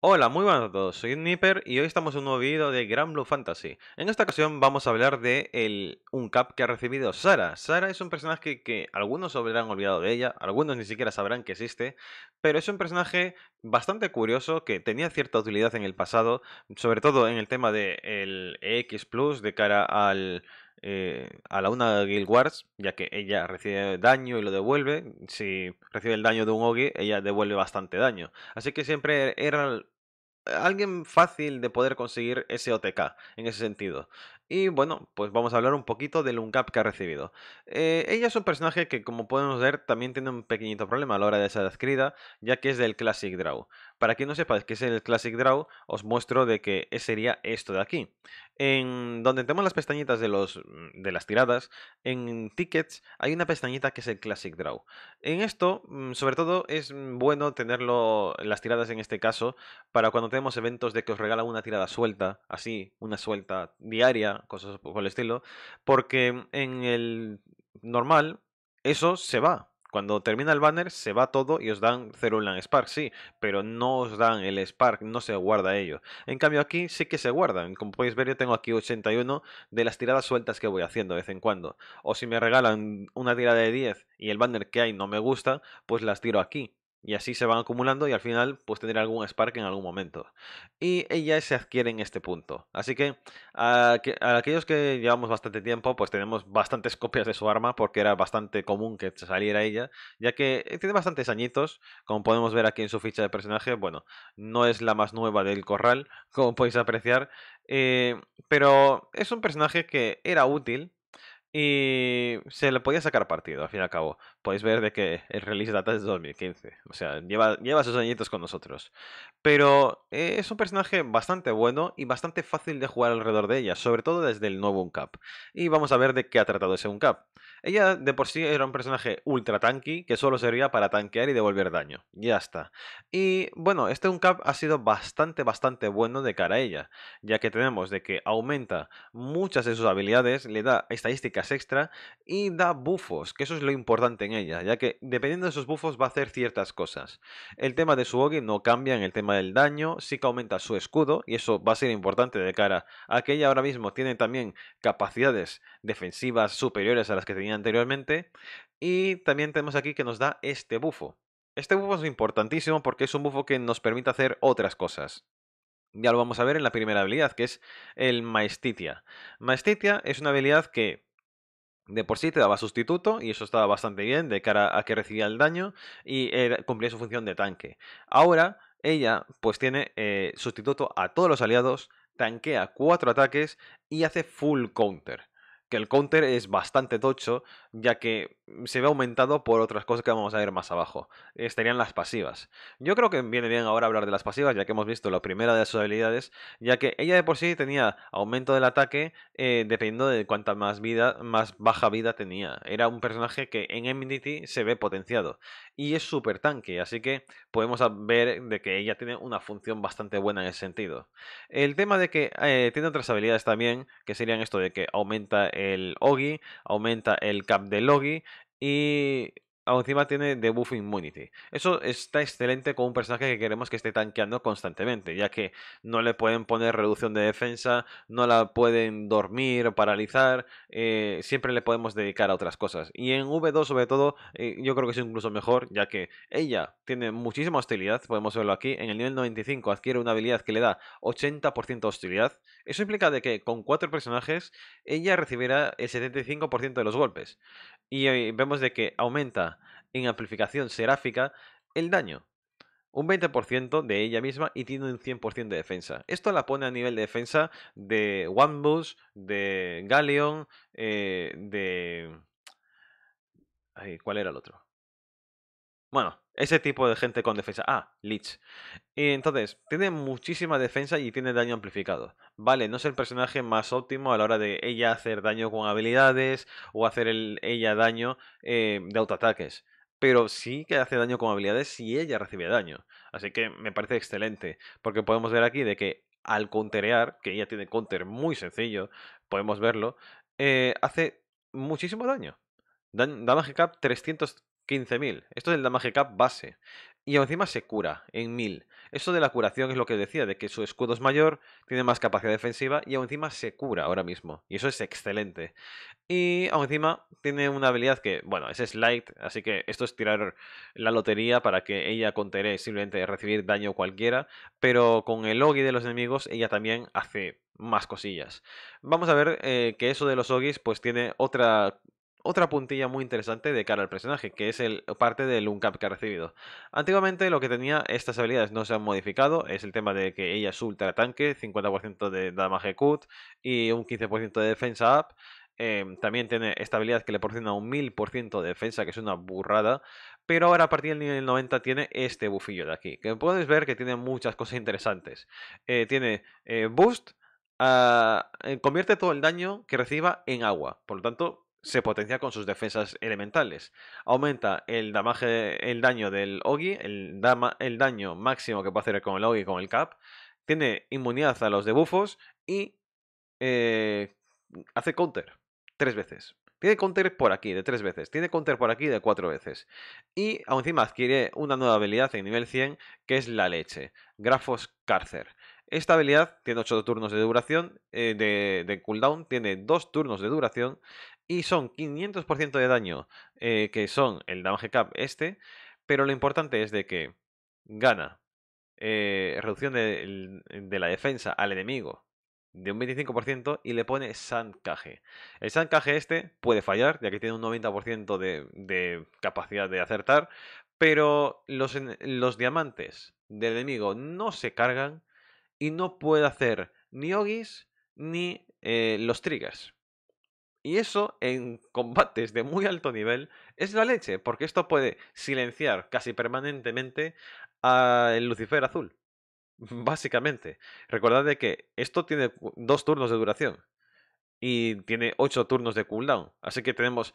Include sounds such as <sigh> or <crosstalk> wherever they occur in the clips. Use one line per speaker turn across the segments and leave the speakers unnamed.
Hola, muy buenas a todos, soy Nipper y hoy estamos en un nuevo vídeo de Grand Blue Fantasy. En esta ocasión vamos a hablar de el, un cap que ha recibido Sara. Sara es un personaje que algunos habrán olvidado de ella, algunos ni siquiera sabrán que existe, pero es un personaje bastante curioso que tenía cierta utilidad en el pasado, sobre todo en el tema del el X Plus de cara al eh, a la una de Guild Wars, ya que ella recibe daño y lo devuelve. Si recibe el daño de un Ogi, ella devuelve bastante daño. Así que siempre era alguien fácil de poder conseguir ese OTK en ese sentido. Y bueno, pues vamos a hablar un poquito del uncap que ha recibido. Eh, ella es un personaje que, como podemos ver, también tiene un pequeñito problema a la hora de ser adquirida, ya que es del Classic Draw. Para quien no sepa qué es el Classic Draw, os muestro de que e-, sería esto de aquí. En donde tenemos las pestañitas de, los, mm, de las tiradas, en Tickets hay una pestañita que es el Classic Draw. En esto, mm, sobre todo, es mm, bueno tenerlo, las tiradas en este caso, para cuando tenemos eventos de que os regala una tirada suelta, así, una suelta diaria, cosas por el estilo, porque en el normal eso se va, cuando termina el banner se va todo y os dan Cerulean Spark, sí, pero no os dan el Spark, no se guarda ello. En cambio aquí sí que se guardan, como podéis ver yo tengo aquí 81 de las tiradas sueltas que voy haciendo de vez en cuando. O si me regalan una tirada de 10 y el banner que hay no me gusta, pues las tiro aquí. Y así se van acumulando y al final pues tener algún Spark en algún momento. Y ella eh, se adquiere en este punto. Así que a, aquellos que llevamos bastante tiempo pues tenemos bastantes <laughs> copias de su arma porque era bastante común que saliera ella. Ya que eh, tiene bastantes añitos, como podemos ver aquí en su ficha de personaje. Bueno, no es la más nueva del corral, <laughs> como podéis apreciar. Eh, pero es un personaje que era útil y se le podía sacar partido, al fin y al cabo. Podéis ver de que el release data es 2015. O sea, lleva, lleva sus añitos con nosotros. Pero eh, es un personaje bastante bueno y bastante fácil de jugar alrededor de ella, sobre todo desde el nuevo Uncap. Y vamos a ver de qué ha tratado ese Uncap. Ella de por sí era un personaje ultra tanky que solo servía para tanquear y devolver daño. Ya está. Y bueno, este uncap ha sido bastante, bastante bueno de cara a ella, ya que tenemos de que aumenta muchas de sus habilidades, le da estadísticas extra y da bufos, que eso es lo importante en ella, ya que dependiendo de sus bufos va a hacer ciertas cosas. El tema de su Ogi no cambia en el tema del daño, sí que aumenta su escudo y eso va a ser importante de cara a que ella ahora mismo tiene también capacidades defensivas superiores a las que tenía anteriormente. Y también tenemos aquí que nos da este bufo. Este bufo es importantísimo porque es un bufo que nos permite hacer otras cosas. Ya lo vamos a ver en la primera habilidad, que es el Maestitia. Maestitia es una habilidad que de por sí te daba sustituto y eso estaba bastante bien de cara a que recibía el daño y cumplía su función de tanque. Ahora ella pues tiene eh, sustituto a todos los aliados, tanquea cuatro ataques y hace full counter que el counter es bastante tocho, ya que se ve aumentado por otras cosas que vamos a ver más abajo. Estarían las pasivas. Yo creo que viene bien ahora hablar de las pasivas, ya que hemos visto la primera de sus habilidades, ya que ella de por sí tenía aumento del ataque eh, dependiendo de cuánta más vida, más baja vida tenía. Era un personaje que en Enmity se ve potenciado y es súper tanque, así que podemos ver de que ella tiene una función bastante buena en ese sentido. El tema de que eh, tiene otras habilidades también, que serían esto de que aumenta el Ogi, aumenta el cap del Ogi, y encima tiene debuff immunity. Eso está excelente con un personaje que queremos que esté tanqueando constantemente, ya que no le pueden poner reducción de defensa, no la pueden dormir, o paralizar, eh, siempre le podemos dedicar a otras cosas. Y en V2 sobre todo, eh, yo creo que es incluso mejor, ya que ella tiene muchísima hostilidad, podemos verlo aquí, en el nivel 95 adquiere una habilidad que le da 80% de hostilidad. Eso implica de que con cuatro personajes ella recibirá el 75% de los golpes. Y eh, vemos de que aumenta en amplificación seráfica el daño. Un 20% de ella misma y tiene un 100% de defensa. Esto la pone a nivel de defensa de Wambus, de Galleon, eh, de... Ay, ¿Cuál era el otro? Bueno, ese tipo de gente con defensa. Ah, Lich. Y entonces, tiene muchísima defensa y tiene daño amplificado. Vale, no es el personaje más óptimo a la hora de ella hacer daño con habilidades o hacer el, ella daño eh, de autoataques pero sí que hace daño con habilidades si ella recibe daño. Así que me parece excelente, porque podemos ver aquí de que al counterear, que ella tiene counter muy sencillo, podemos verlo, eh, hace muchísimo daño. damage cap 315.000. Esto es el damage cap base y encima se cura en 1000. Eso de la curación es lo que decía, de que su escudo es mayor, tiene más capacidad defensiva y aún encima se cura ahora mismo. Y eso es excelente. Y aún encima tiene una habilidad que, bueno, es Slight, así que esto es tirar la lotería para que ella contere simplemente recibir daño cualquiera, pero con el Ogi de los enemigos ella también hace más cosillas. Vamos a ver eh, que eso de los Ogis pues tiene otra otra puntilla muy interesante de cara al personaje, que es el, parte del uncap que ha recibido. Antiguamente lo que tenía, estas habilidades no se han modificado, es el tema de que ella es ultra tanque, 50% de damage cut y un 15% de defensa up. Em, también tiene esta habilidad que le proporciona un 1000% de defensa, que es una burrada. Pero ahora a partir del nivel 90 tiene este bufillo de aquí, que puedes ver que tiene muchas cosas interesantes. Eh, tiene eh, boost, ah, eh, convierte todo el daño que reciba en agua. Por lo tanto, se potencia con sus defensas elementales. Aumenta el, daño del Ogi, el, daño máximo que puede hacer con el Ogi con el Cap. Tiene inmunidad a los debufos y eh, hace counter tres veces. Tiene counter por aquí de tres veces. Tiene counter por aquí de cuatro veces. Y aún encima adquiere una nueva habilidad en nivel 100 que es la leche. Grafos Cárcer. Esta habilidad tiene 8 turnos de duración, eh, de, de, cooldown, tiene 2 turnos de duración y son 500% de daño, eh, que son el damage cap este, pero lo importante es de que gana eh, reducción de, la defensa al enemigo de un 25% y le pone sancaje. El sancaje este puede fallar, ya que tiene un 90% de, de, capacidad de acertar, pero los, los diamantes del enemigo no se cargan y no puede hacer ni ogis ni eh, los triggers. Y eso en combates de muy alto nivel es la leche, porque esto puede silenciar casi permanentemente al Lucifer azul. <laughs> Básicamente. Recordad de que esto tiene dos turnos de duración. Y tiene ocho turnos de cooldown. Así que tenemos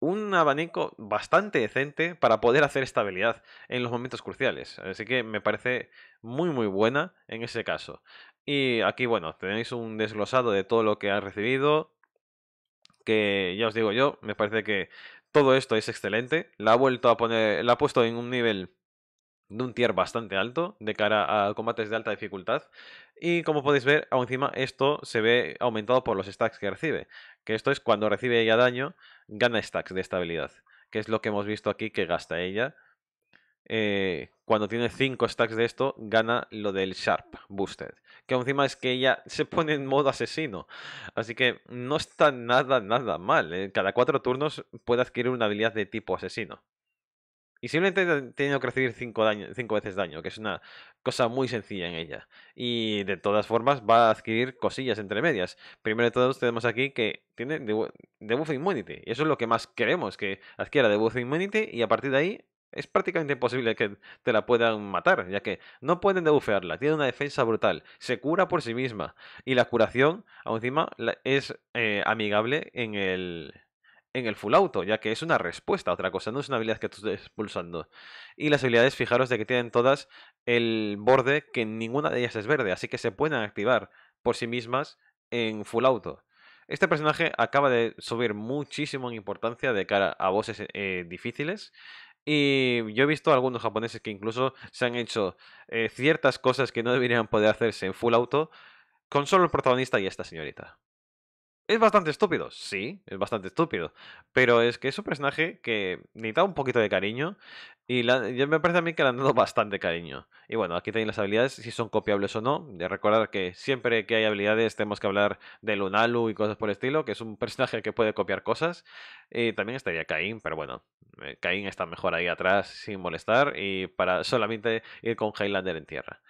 un abanico bastante decente para poder hacer esta habilidad en los momentos cruciales. Así que me parece muy muy buena en ese caso. Y aquí, bueno, tenéis un desglosado de todo lo que ha recibido, que ya os digo yo, me parece que todo esto es excelente. La ha vuelto a poner, la ha puesto en un nivel de un tier bastante alto de cara a combates de alta dificultad. Y como podéis ver, aún encima esto se ve aumentado por los stacks que recibe. Que esto es cuando recibe ella daño, gana stacks de estabilidad. Que es lo que hemos visto aquí que gasta ella eh, cuando tiene 5 stacks de esto, gana lo del Sharp Boosted. Que encima es que ella se pone en modo asesino. Así que no está nada, nada mal. ¿eh? cada 4 turnos puede adquirir una habilidad de tipo asesino. Y simplemente ha que recibir 5 veces daño, que es una cosa muy sencilla en ella. Y de todas formas va a adquirir cosillas entre medias. Primero de todos tenemos aquí que tiene Debuff Immunity. Y eso es lo que más queremos, que adquiera Debuff Immunity y a partir de ahí es prácticamente imposible que te la puedan matar, ya que no pueden debufearla, tiene una defensa brutal, se cura por sí misma y la curación, aún encima, es eh, amigable en el, en el full auto, ya que es una respuesta a otra cosa, no es una habilidad que tú estés pulsando. Y las habilidades, fijaros de que tienen todas el borde que ninguna de ellas es verde, así que se pueden activar por sí mismas en full auto. Este personaje acaba de subir muchísimo en importancia de cara a bosses eh, difíciles y yo he visto algunos japoneses que incluso se han hecho eh, ciertas cosas que no deberían poder hacerse en full auto con solo el protagonista y esta señorita. Es bastante estúpido, sí, es bastante estúpido. Pero es que es un personaje que necesita un poquito de cariño. Y me parece a mí que le han dado <laughs> bastante cariño. Y bueno, aquí tenéis las habilidades, si son copiables o no. De recordar que siempre que hay habilidades tenemos que hablar de Lunalu y cosas por el estilo, que es un <laughs> personaje que puede copiar cosas. Y eh, también estaría Caín, pero bueno, eh, Caín está mejor ahí atrás sin molestar y para solamente ir con Highlander en tierra.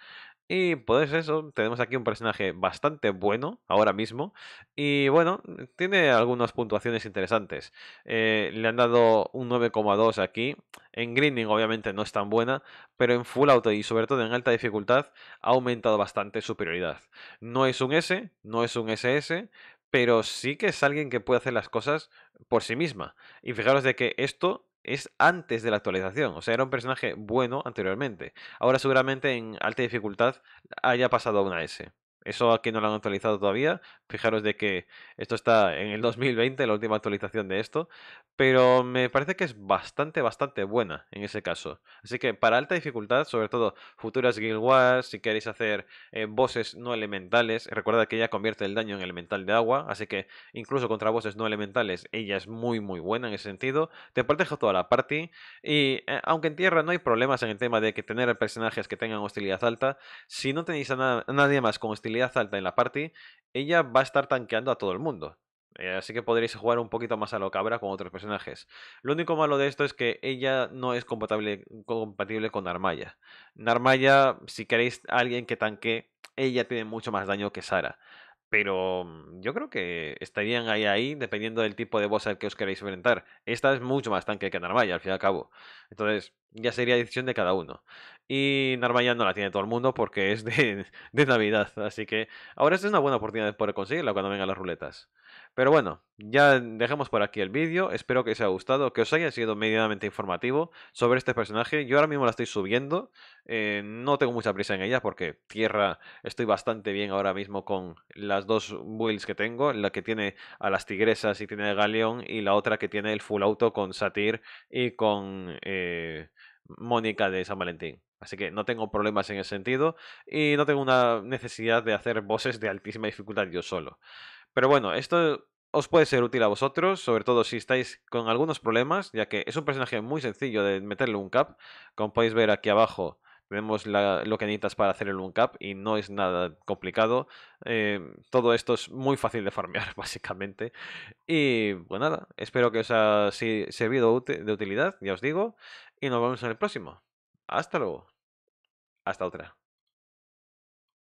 Y pues eso, tenemos aquí un personaje bastante bueno ahora mismo. Y bueno, tiene algunas puntuaciones interesantes. Eh, le han dado un 9,2 aquí. En greening obviamente no es tan buena, pero en Full Auto y sobre todo en alta dificultad ha aumentado bastante su prioridad. No es un S, no es un SS, pero sí que es alguien que puede hacer las cosas por sí misma. Y fijaros de que esto es antes de la actualización. O sea, era un personaje bueno anteriormente. Ahora seguramente en alta dificultad haya pasado a una S. Eso aquí no lo han actualizado todavía. Fijaros de que esto está en el 2020, la última actualización de esto. Pero me parece que es bastante, bastante buena en ese caso. Así que para alta dificultad, sobre todo futuras Guild Wars, si queréis hacer voces eh, bosses no elementales, recuerda que ella convierte el daño en elemental de agua. Así que incluso contra bosses no elementales, ella es muy, muy buena en ese sentido. Te protege toda la party. Y eh, aunque en tierra no hay problemas en el tema de que tener personajes que tengan hostilidad alta, si no tenéis a, a nadie más con hostilidad alta en la party, ella va a estar tanqueando a todo el mundo. Eh, así que podréis jugar un poquito más a lo cabra con otros personajes. Lo único malo de esto es que ella no es compatible, compatible con Narmaya. Narmaya, si queréis alguien que tanque, ella tiene mucho más daño que Sara. Pero mm, yo creo que estarían ahí ahí dependiendo del tipo de boss al que os queréis enfrentar. Esta es mucho más tanque que Narmaya, al fin y al cabo. Entonces, ya sería decisión de cada uno. Y ya no la tiene todo el mundo porque es de, <laughs> Navidad. Así que ahora esta es una buena oportunidad de poder conseguirla cuando vengan las ruletas. Pero bueno, ya dejemos por aquí el vídeo. Espero que os haya gustado, que os haya sido medianamente informativo sobre este personaje. Yo ahora mismo la estoy subiendo. Eh, no tengo mucha prisa en ella porque tierra estoy bastante bien ahora mismo con las dos builds que tengo. La que tiene a las tigresas y tiene el galeón y la otra que tiene el full auto con Satyr y con eh, Mónica de San Valentín. Así que no tengo problemas en ese sentido y no tengo una necesidad de hacer voces de altísima dificultad yo solo. Pero bueno, esto os puede ser útil a vosotros, sobre todo si estáis con algunos problemas, ya que es un personaje muy sencillo de meterle un cap. Como podéis ver aquí abajo, tenemos lo que necesitas para hacer el cap y no es nada complicado. Em, todo esto es muy fácil de farmear, <laughs> básicamente. Y bueno pues nada, espero que os haya servido de utilidad, ya os digo, y nos vemos en el próximo. Hasta luego. Hasta otra.